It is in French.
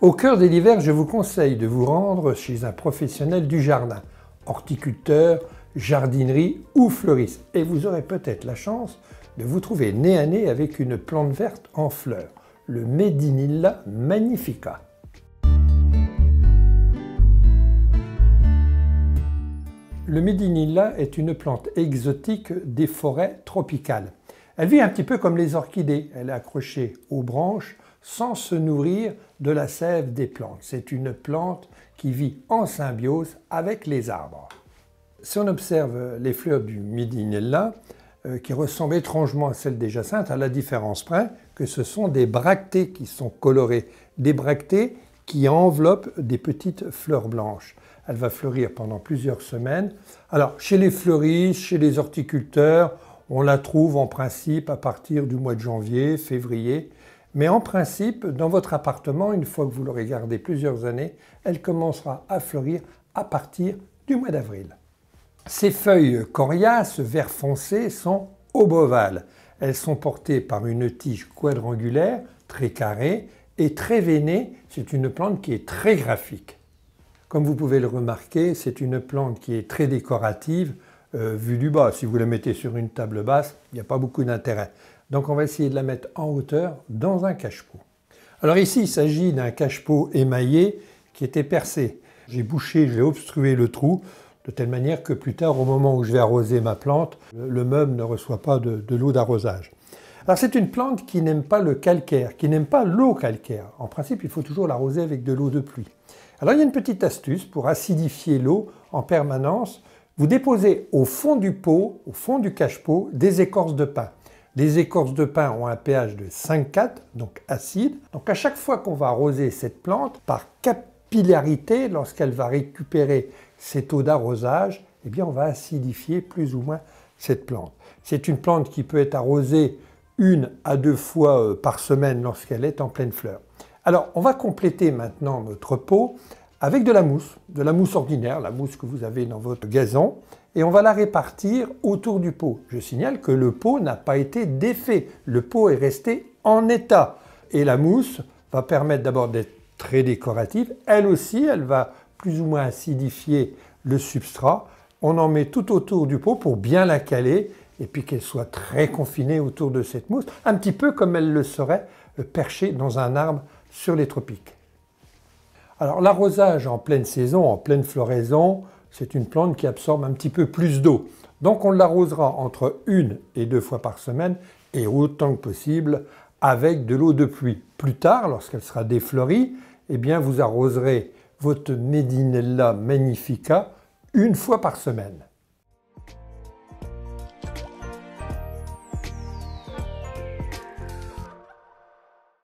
Au cœur de l'hiver, je vous conseille de vous rendre chez un professionnel du jardin, horticulteur, jardinerie ou fleuriste, et vous aurez peut-être la chance de vous trouver nez à nez avec une plante verte en fleurs, le Medinilla magnifica. Le Medinilla est une plante exotique des forêts tropicales. Elle vit un petit peu comme les orchidées, elle est accrochée aux branches, sans se nourrir de la sève des plantes. C'est une plante qui vit en symbiose avec les arbres. Si on observe les fleurs du Midinella, euh, qui ressemblent étrangement à celles des jacinthes, à la différence près que ce sont des bractées qui sont colorées, des bractées qui enveloppent des petites fleurs blanches. Elle va fleurir pendant plusieurs semaines. Alors, chez les fleuristes, chez les horticulteurs, on la trouve en principe à partir du mois de janvier, février, mais en principe, dans votre appartement, une fois que vous l'aurez gardé plusieurs années, elle commencera à fleurir à partir du mois d'avril. Ces feuilles coriaces, vert foncé, sont obovales. Elles sont portées par une tige quadrangulaire, très carrée, et très veinée. C'est une plante qui est très graphique. Comme vous pouvez le remarquer, c'est une plante qui est très décorative, euh, vu du bas. Si vous la mettez sur une table basse, il n'y a pas beaucoup d'intérêt. Donc on va essayer de la mettre en hauteur dans un cache-pot. Alors ici, il s'agit d'un cache-pot émaillé qui était percé. J'ai bouché, j'ai obstrué le trou de telle manière que plus tard, au moment où je vais arroser ma plante, le meuble ne reçoit pas de l'eau d'arrosage. Alors c'est une plante qui n'aime pas le calcaire, qui n'aime pas l'eau calcaire. En principe, il faut toujours l'arroser avec de l'eau de pluie. Alors il y a une petite astuce pour acidifier l'eau en permanence vous déposez au fond du pot, au fond du cache-pot, des écorces de pain. Les écorces de pain ont un pH de 5,4, donc acide. Donc à chaque fois qu'on va arroser cette plante, par capillarité, lorsqu'elle va récupérer ses taux d'arrosage, eh bien on va acidifier plus ou moins cette plante. C'est une plante qui peut être arrosée une à deux fois euh, par semaine lorsqu'elle est en pleine fleur. Alors on va compléter maintenant notre pot avec de la mousse, de la mousse ordinaire, la mousse que vous avez dans votre gazon, et on va la répartir autour du pot. Je signale que le pot n'a pas été défait, le pot est resté en état. Et la mousse va permettre d'abord d'être très décorative, elle aussi, elle va plus ou moins acidifier le substrat. On en met tout autour du pot pour bien la caler et puis qu'elle soit très confinée autour de cette mousse, un petit peu comme elle le serait euh, perchée dans un arbre sur les tropiques. Alors l'arrosage en pleine saison, en pleine floraison, c'est une plante qui absorbe un petit peu plus d'eau. Donc on l'arrosera entre une et deux fois par semaine et autant que possible avec de l'eau de pluie. Plus tard, lorsqu'elle sera défleurie, eh bien vous arroserez votre Medinella magnifica une fois par semaine.